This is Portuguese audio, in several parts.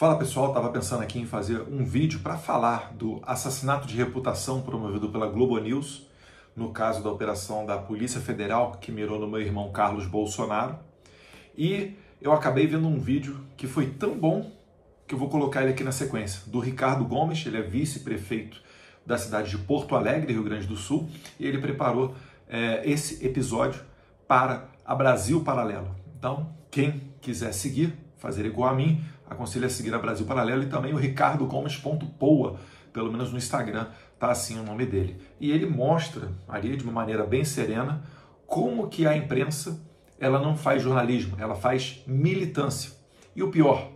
Fala pessoal, estava pensando aqui em fazer um vídeo para falar do assassinato de reputação promovido pela Globo News, no caso da operação da Polícia Federal que mirou no meu irmão Carlos Bolsonaro. E eu acabei vendo um vídeo que foi tão bom que eu vou colocar ele aqui na sequência, do Ricardo Gomes, ele é vice-prefeito da cidade de Porto Alegre, Rio Grande do Sul, e ele preparou é, esse episódio para a Brasil Paralelo. Então, quem quiser seguir, fazer igual a mim, aconselho a seguir a Brasil Paralelo e também o Ricardo Gomes.poa, pelo menos no Instagram, tá assim o nome dele. E ele mostra ali de uma maneira bem serena como que a imprensa ela não faz jornalismo, ela faz militância. E o pior,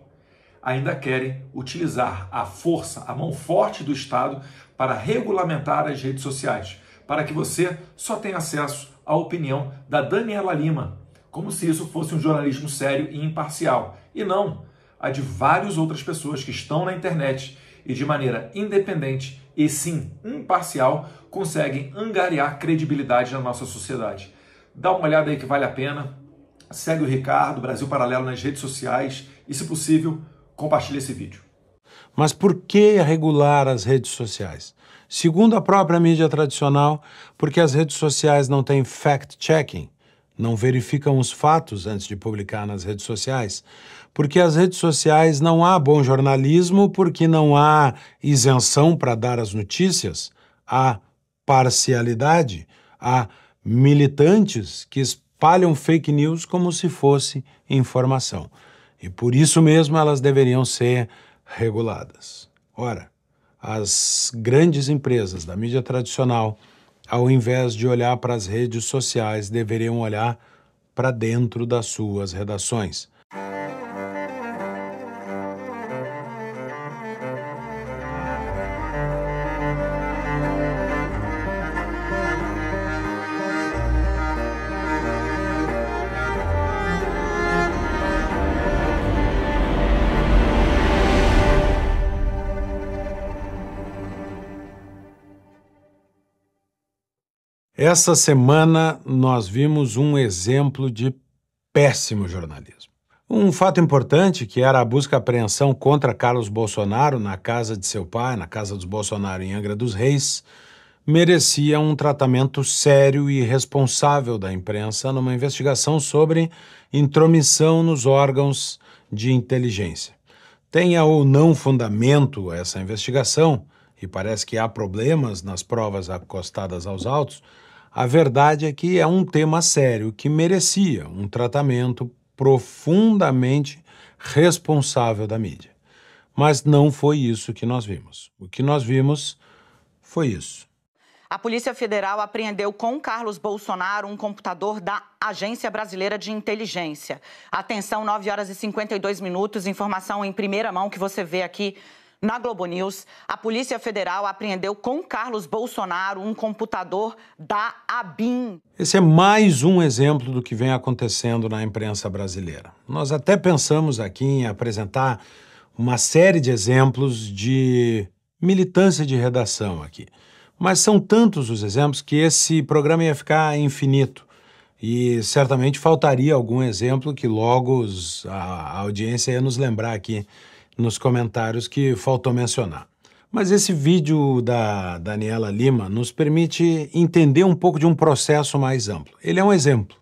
ainda querem utilizar a força, a mão forte do Estado para regulamentar as redes sociais, para que você só tenha acesso à opinião da Daniela Lima, como se isso fosse um jornalismo sério e imparcial. E não, a de várias outras pessoas que estão na internet e de maneira independente e sim imparcial conseguem angariar credibilidade na nossa sociedade. Dá uma olhada aí que vale a pena. Segue o Ricardo, Brasil Paralelo nas redes sociais e, se possível, compartilhe esse vídeo. Mas por que regular as redes sociais? Segundo a própria mídia tradicional, porque as redes sociais não têm fact-checking, não verificam os fatos antes de publicar nas redes sociais, porque as redes sociais não há bom jornalismo, porque não há isenção para dar as notícias, há parcialidade, há militantes que espalham fake news como se fosse informação. E por isso mesmo elas deveriam ser reguladas. Ora, as grandes empresas da mídia tradicional ao invés de olhar para as redes sociais, deveriam olhar para dentro das suas redações. Essa semana nós vimos um exemplo de péssimo jornalismo. Um fato importante, que era a busca e apreensão contra Carlos Bolsonaro na casa de seu pai, na casa dos Bolsonaro em Angra dos Reis, merecia um tratamento sério e responsável da imprensa numa investigação sobre intromissão nos órgãos de inteligência. Tenha ou não fundamento essa investigação, e parece que há problemas nas provas acostadas aos autos, a verdade é que é um tema sério que merecia um tratamento profundamente responsável da mídia. Mas não foi isso que nós vimos. O que nós vimos foi isso. A Polícia Federal apreendeu com Carlos Bolsonaro um computador da Agência Brasileira de Inteligência. Atenção, 9 horas e 52 minutos, informação em primeira mão que você vê aqui na Globo News, a Polícia Federal apreendeu com Carlos Bolsonaro um computador da ABIN. Esse é mais um exemplo do que vem acontecendo na imprensa brasileira. Nós até pensamos aqui em apresentar uma série de exemplos de militância de redação aqui. Mas são tantos os exemplos que esse programa ia ficar infinito. E certamente faltaria algum exemplo que logo a audiência ia nos lembrar aqui nos comentários que faltou mencionar. Mas esse vídeo da Daniela Lima nos permite entender um pouco de um processo mais amplo. Ele é um exemplo.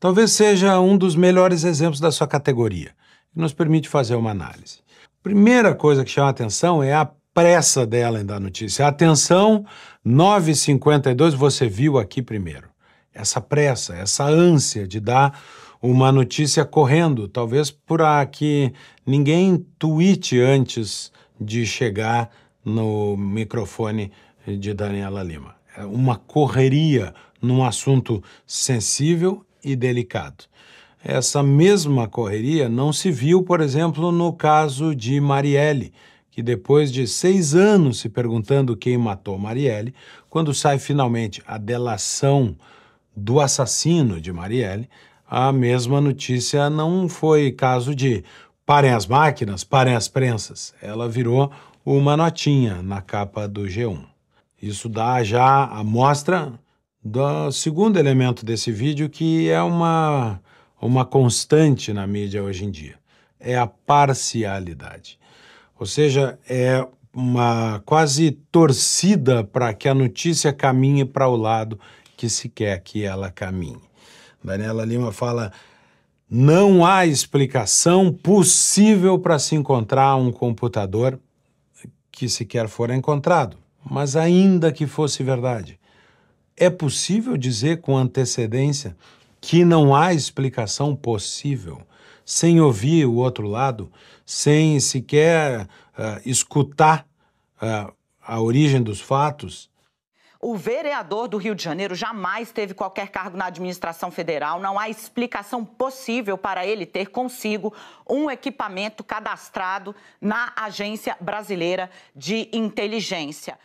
Talvez seja um dos melhores exemplos da sua categoria. E nos permite fazer uma análise. Primeira coisa que chama a atenção é a pressa dela em dar notícia. Atenção, 9h52, você viu aqui primeiro. Essa pressa, essa ânsia de dar uma notícia correndo, talvez para que ninguém tweete antes de chegar no microfone de Daniela Lima. É uma correria num assunto sensível e delicado. Essa mesma correria não se viu, por exemplo, no caso de Marielle, que depois de seis anos se perguntando quem matou Marielle, quando sai finalmente a delação do assassino de Marielle, a mesma notícia não foi caso de parem as máquinas, parem as prensas. Ela virou uma notinha na capa do G1. Isso dá já a mostra do segundo elemento desse vídeo, que é uma, uma constante na mídia hoje em dia. É a parcialidade. Ou seja, é uma quase torcida para que a notícia caminhe para o lado que se quer que ela caminhe. Daniela Lima fala: não há explicação possível para se encontrar um computador que sequer for encontrado, mas ainda que fosse verdade. É possível dizer com antecedência que não há explicação possível, sem ouvir o outro lado, sem sequer uh, escutar uh, a origem dos fatos, o vereador do Rio de Janeiro jamais teve qualquer cargo na administração federal. Não há explicação possível para ele ter consigo um equipamento cadastrado na Agência Brasileira de Inteligência.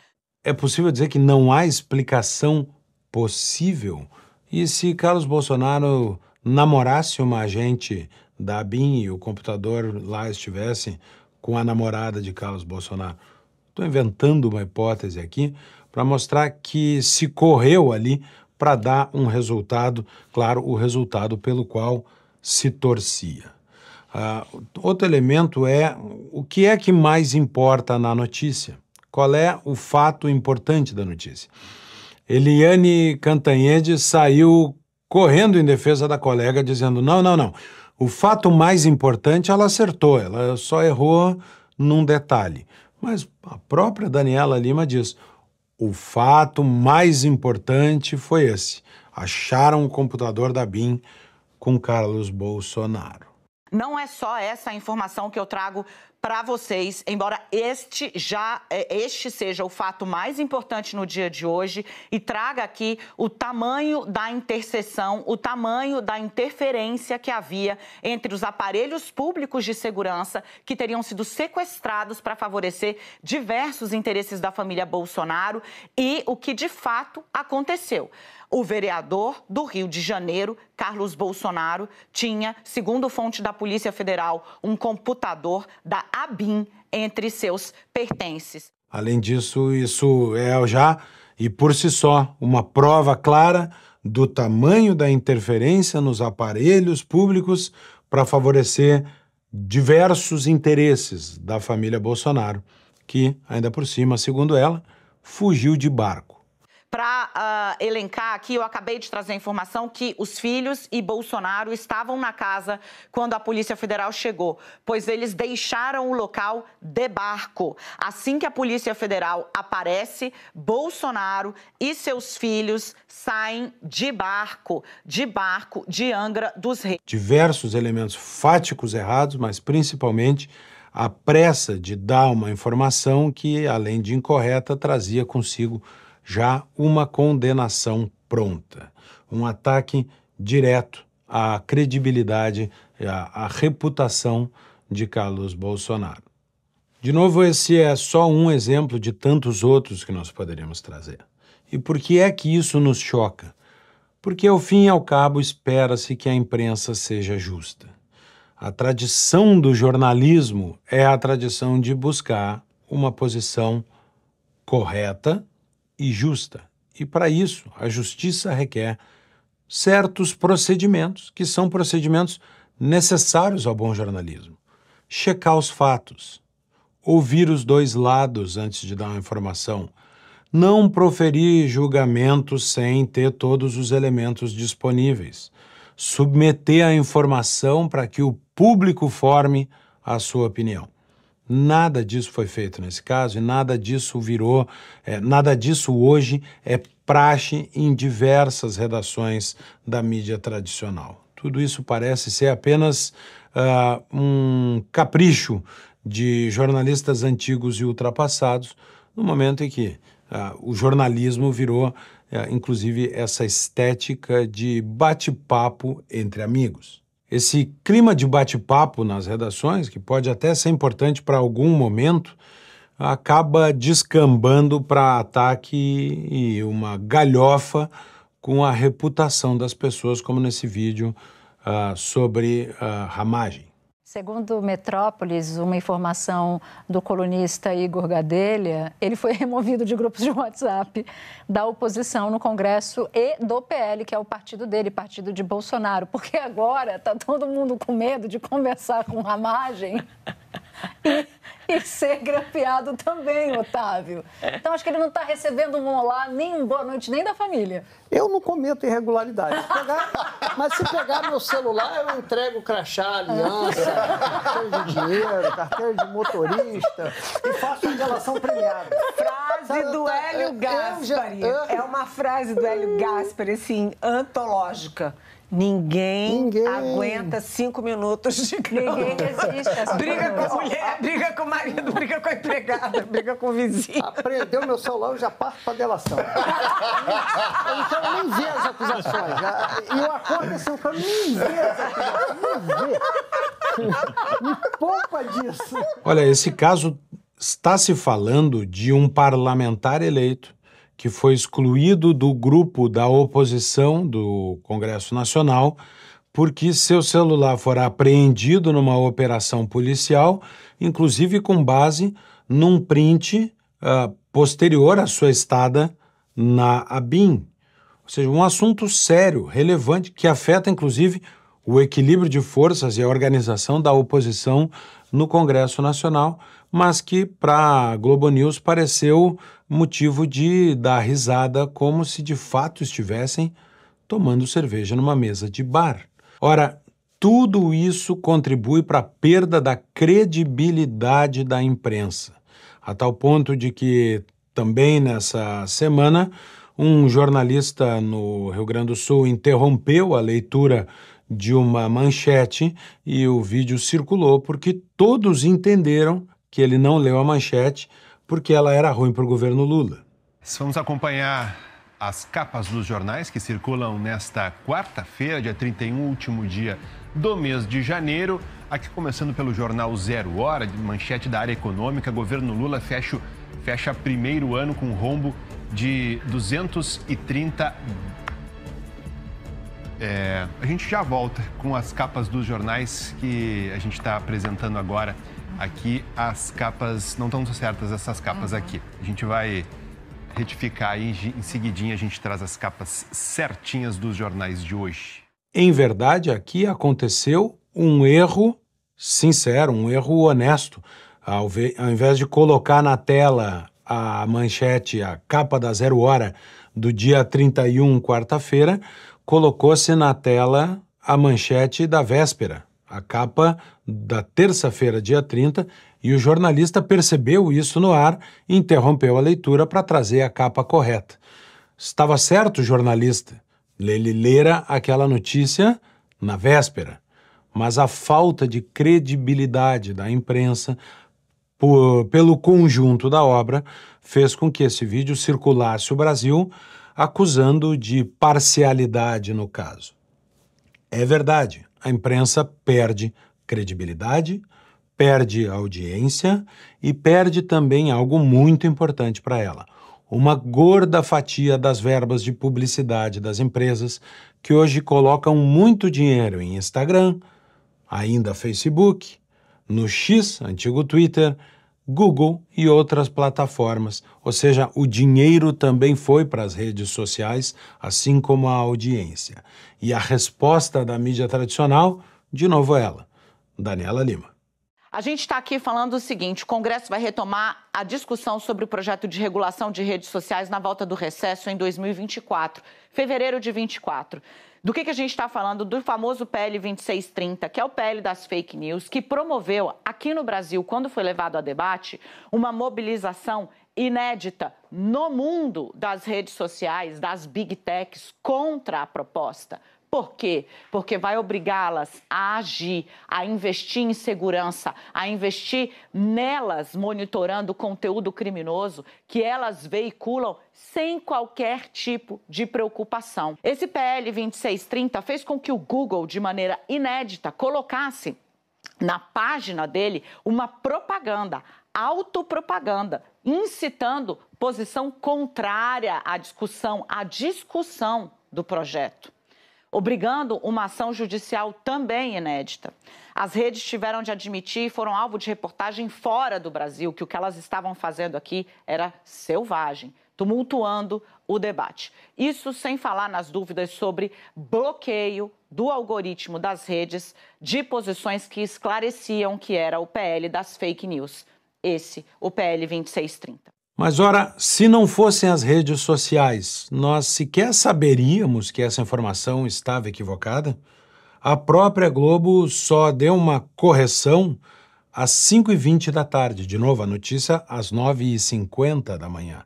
É possível dizer que não há explicação possível? E se Carlos Bolsonaro namorasse uma agente da BIM e o computador lá estivesse com a namorada de Carlos Bolsonaro? Estou inventando uma hipótese aqui para mostrar que se correu ali para dar um resultado, claro, o resultado pelo qual se torcia. Uh, outro elemento é o que é que mais importa na notícia? Qual é o fato importante da notícia? Eliane Cantanhede saiu correndo em defesa da colega, dizendo: não, não, não. O fato mais importante ela acertou, ela só errou num detalhe. Mas a própria Daniela Lima diz: o fato mais importante foi esse. Acharam o computador da BIM com Carlos Bolsonaro. Não é só essa informação que eu trago para vocês, embora este já é, este seja o fato mais importante no dia de hoje e traga aqui o tamanho da interseção, o tamanho da interferência que havia entre os aparelhos públicos de segurança que teriam sido sequestrados para favorecer diversos interesses da família Bolsonaro e o que de fato aconteceu o vereador do Rio de Janeiro, Carlos Bolsonaro, tinha, segundo fonte da Polícia Federal, um computador da BIM entre seus pertences. Além disso, isso é já e por si só uma prova clara do tamanho da interferência nos aparelhos públicos para favorecer diversos interesses da família Bolsonaro, que, ainda por cima, segundo ela, fugiu de barco para uh, ah, elencar aqui, eu acabei de trazer a informação que os filhos e Bolsonaro estavam na casa quando a Polícia Federal chegou, pois eles deixaram o local de barco. Assim que a Polícia Federal aparece, Bolsonaro e seus filhos saem de barco, de barco de Angra dos Reis. Diversos elementos fáticos errados, mas principalmente a pressa de dar uma informação que, além de incorreta, trazia consigo já uma condenação pronta, um ataque direto à credibilidade, à, à reputação de Carlos Bolsonaro. De novo, esse é só um exemplo de tantos outros que nós poderíamos trazer. E por que é que isso nos choca? Porque, ao fim e ao cabo, espera-se que a imprensa seja justa. A tradição do jornalismo é a tradição de buscar uma posição correta e justa. E para isso, a justiça requer certos procedimentos, que são procedimentos necessários ao bom jornalismo. Checar os fatos, ouvir os dois lados antes de dar uma informação, não proferir julgamento sem ter todos os elementos disponíveis, submeter a informação para que o público forme a sua opinião. Nada disso foi feito nesse caso e nada disso virou, é, nada disso hoje é praxe em diversas redações da mídia tradicional. Tudo isso parece ser apenas uh, um capricho de jornalistas antigos e ultrapassados, no momento em que uh, o jornalismo virou, uh, inclusive, essa estética de bate-papo entre amigos esse clima de bate-papo nas redações, que pode até ser importante para algum momento, acaba descambando para ataque e uma galhofa com a reputação das pessoas, como nesse vídeo uh, sobre uh, ramagem. Segundo Metrópolis, uma informação do colunista Igor Gadelha, ele foi removido de grupos de WhatsApp da oposição no Congresso e do PL, que é o partido dele, partido de Bolsonaro, porque agora está todo mundo com medo de conversar com Ramagem. E ser grampeado também, Otávio. É. Então acho que ele não está recebendo um olá, nem um boa noite, nem da família. Eu não cometo irregularidade. Se pegar, mas se pegar meu celular, eu entrego crachá, aliança, é. carteira de dinheiro, carteira de motorista e faço uma relação premiada. Frase do Hélio Gaspari. É uma frase do Hélio hum. Gaspari, assim, antológica. Ninguém, Ninguém, aguenta cinco minutos de cama. Ninguém resiste. briga com a mulher, briga com o marido, briga com a empregada, briga com o vizinho. Aprendeu meu celular, eu já parto para delação. eu não quero nem ver as acusações. E o acordo é assim, eu quero nem ver as acusações, nem ver. Me poupa disso. Olha, esse caso está se falando de um parlamentar eleito que foi excluído do grupo da oposição do Congresso Nacional, porque seu celular fora apreendido numa operação policial, inclusive com base num print uh, posterior à sua estada na ABIN. Ou seja, um assunto sério, relevante, que afeta inclusive o equilíbrio de forças e a organização da oposição no Congresso Nacional, mas que para a Globo News pareceu motivo de dar risada como se de fato estivessem tomando cerveja numa mesa de bar. Ora, tudo isso contribui para a perda da credibilidade da imprensa, a tal ponto de que também nessa semana um jornalista no Rio Grande do Sul interrompeu a leitura de uma manchete e o vídeo circulou porque todos entenderam que ele não leu a manchete porque ela era ruim para o governo Lula. Vamos acompanhar as capas dos jornais que circulam nesta quarta-feira, dia 31, último dia do mês de janeiro. Aqui começando pelo jornal Zero Hora, de manchete da área econômica, governo Lula fecha, fecha primeiro ano com rombo de 230 é, a gente já volta com as capas dos jornais que a gente está apresentando agora Aqui as capas não estão certas, essas capas uhum. aqui. A gente vai retificar e em seguidinha a gente traz as capas certinhas dos jornais de hoje. Em verdade, aqui aconteceu um erro sincero, um erro honesto. Ao, ao invés de colocar na tela a manchete, a capa da Zero Hora do dia 31, quarta-feira, colocou-se na tela a manchete da véspera, a capa da terça-feira, dia 30, e o jornalista percebeu isso no ar e interrompeu a leitura para trazer a capa correta. Estava certo o jornalista, ele lera aquela notícia na véspera, mas a falta de credibilidade da imprensa por, pelo conjunto da obra fez com que esse vídeo circulasse o Brasil, acusando de parcialidade no caso. É verdade, a imprensa perde credibilidade, perde audiência e perde também algo muito importante para ela. Uma gorda fatia das verbas de publicidade das empresas que hoje colocam muito dinheiro em Instagram, ainda Facebook, no X, antigo Twitter, Google e outras plataformas, ou seja, o dinheiro também foi para as redes sociais, assim como a audiência. E a resposta da mídia tradicional, de novo ela, Daniela Lima. A gente está aqui falando o seguinte: o Congresso vai retomar a discussão sobre o projeto de regulação de redes sociais na volta do recesso em 2024, fevereiro de 24. Do que, que a gente está falando? Do famoso PL 2630, que é o PL das fake news, que promoveu aqui no Brasil, quando foi levado a debate, uma mobilização inédita no mundo das redes sociais, das big techs, contra a proposta por quê? Porque vai obrigá-las a agir, a investir em segurança, a investir nelas monitorando o conteúdo criminoso que elas veiculam sem qualquer tipo de preocupação. Esse PL 2630 fez com que o Google, de maneira inédita, colocasse na página dele uma propaganda, autopropaganda, incitando posição contrária à discussão, à discussão do projeto obrigando uma ação judicial também inédita. As redes tiveram de admitir e foram alvo de reportagem fora do Brasil que o que elas estavam fazendo aqui era selvagem, tumultuando o debate. Isso sem falar nas dúvidas sobre bloqueio do algoritmo das redes de posições que esclareciam que era o PL das fake news. Esse, o PL 2630. Mas ora, se não fossem as redes sociais, nós sequer saberíamos que essa informação estava equivocada? A própria Globo só deu uma correção às 5h20 da tarde. De novo, a notícia às 9h50 da manhã.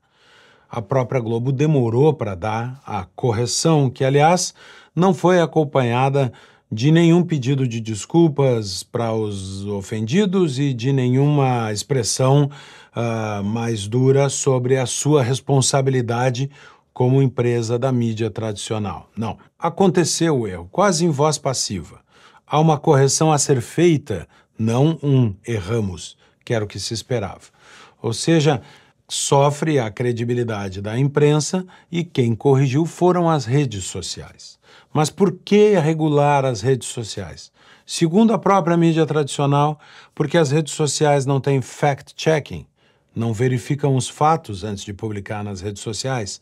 A própria Globo demorou para dar a correção, que, aliás, não foi acompanhada de nenhum pedido de desculpas para os ofendidos e de nenhuma expressão uh, mais dura sobre a sua responsabilidade como empresa da mídia tradicional. Não. Aconteceu o erro, quase em voz passiva. Há uma correção a ser feita, não um erramos, que era o que se esperava. Ou seja, sofre a credibilidade da imprensa e quem corrigiu foram as redes sociais. Mas por que regular as redes sociais? Segundo a própria mídia tradicional, porque as redes sociais não têm fact-checking, não verificam os fatos antes de publicar nas redes sociais,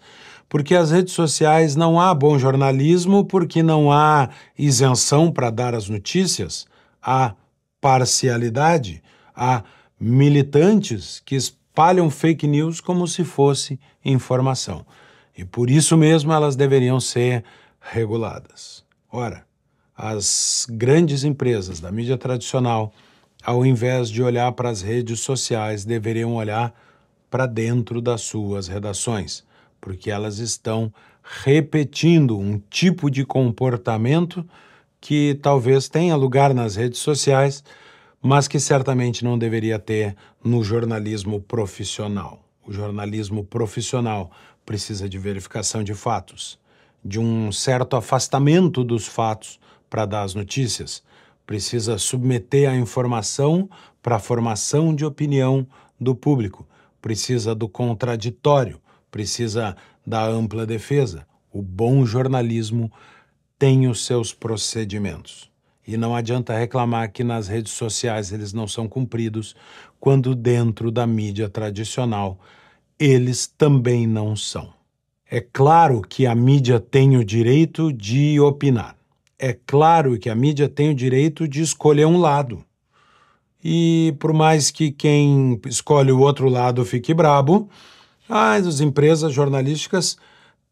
porque as redes sociais não há bom jornalismo, porque não há isenção para dar as notícias, há parcialidade, há militantes que espalham fake news como se fosse informação. E por isso mesmo elas deveriam ser reguladas. Ora, as grandes empresas da mídia tradicional, ao invés de olhar para as redes sociais, deveriam olhar para dentro das suas redações, porque elas estão repetindo um tipo de comportamento que talvez tenha lugar nas redes sociais, mas que certamente não deveria ter no jornalismo profissional. O jornalismo profissional precisa de verificação de fatos, de um certo afastamento dos fatos para dar as notícias. Precisa submeter a informação para a formação de opinião do público. Precisa do contraditório, precisa da ampla defesa. O bom jornalismo tem os seus procedimentos. E não adianta reclamar que nas redes sociais eles não são cumpridos, quando dentro da mídia tradicional eles também não são. É claro que a mídia tem o direito de opinar. É claro que a mídia tem o direito de escolher um lado. E por mais que quem escolhe o outro lado fique brabo, as empresas jornalísticas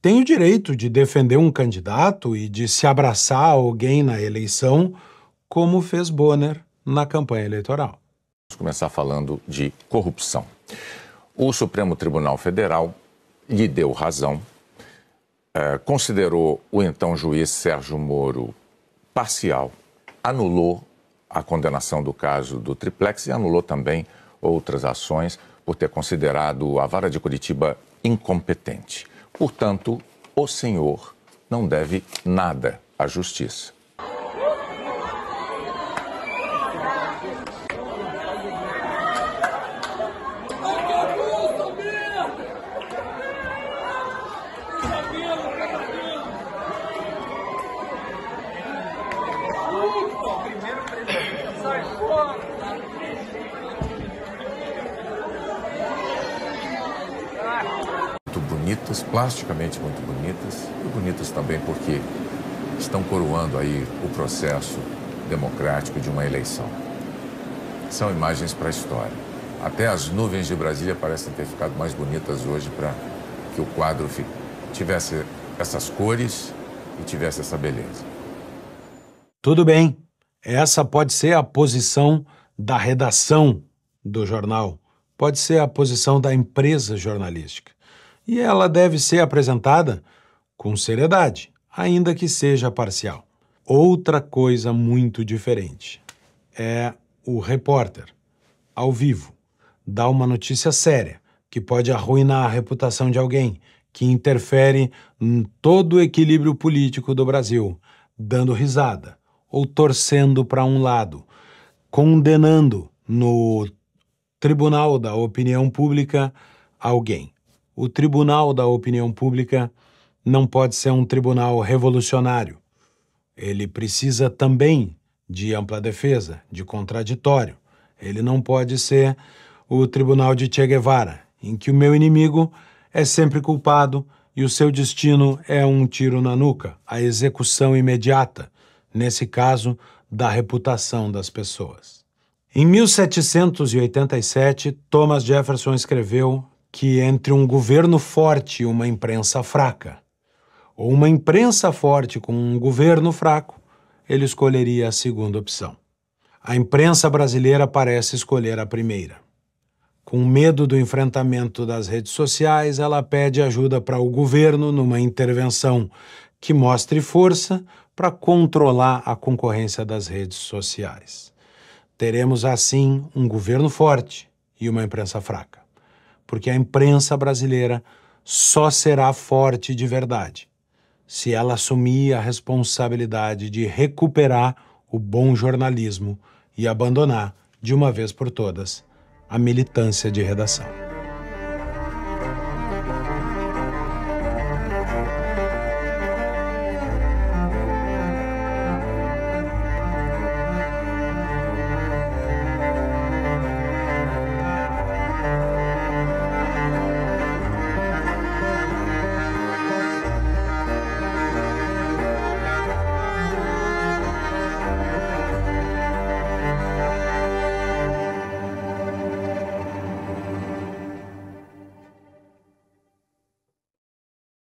têm o direito de defender um candidato e de se abraçar alguém na eleição, como fez Bonner na campanha eleitoral. Vamos começar falando de corrupção. O Supremo Tribunal Federal lhe deu razão eh, considerou o então juiz Sérgio Moro parcial, anulou a condenação do caso do Triplex e anulou também outras ações por ter considerado a vara de Curitiba incompetente. Portanto, o senhor não deve nada à justiça. também porque estão coroando aí o processo democrático de uma eleição. São imagens para a história. Até as nuvens de Brasília parecem ter ficado mais bonitas hoje para que o quadro tivesse essas cores e tivesse essa beleza. Tudo bem. Essa pode ser a posição da redação do jornal, pode ser a posição da empresa jornalística. E ela deve ser apresentada com seriedade, ainda que seja parcial. Outra coisa muito diferente é o repórter, ao vivo, dá uma notícia séria que pode arruinar a reputação de alguém, que interfere em todo o equilíbrio político do Brasil, dando risada ou torcendo para um lado, condenando no tribunal da opinião pública alguém. O tribunal da opinião pública não pode ser um tribunal revolucionário. Ele precisa também de ampla defesa, de contraditório. Ele não pode ser o tribunal de Che Guevara, em que o meu inimigo é sempre culpado e o seu destino é um tiro na nuca, a execução imediata, nesse caso, da reputação das pessoas. Em 1787, Thomas Jefferson escreveu que entre um governo forte e uma imprensa fraca, ou uma imprensa forte com um governo fraco, ele escolheria a segunda opção. A imprensa brasileira parece escolher a primeira. Com medo do enfrentamento das redes sociais, ela pede ajuda para o governo numa intervenção que mostre força para controlar a concorrência das redes sociais. Teremos assim um governo forte e uma imprensa fraca, porque a imprensa brasileira só será forte de verdade se ela assumia a responsabilidade de recuperar o bom jornalismo e abandonar, de uma vez por todas, a militância de redação.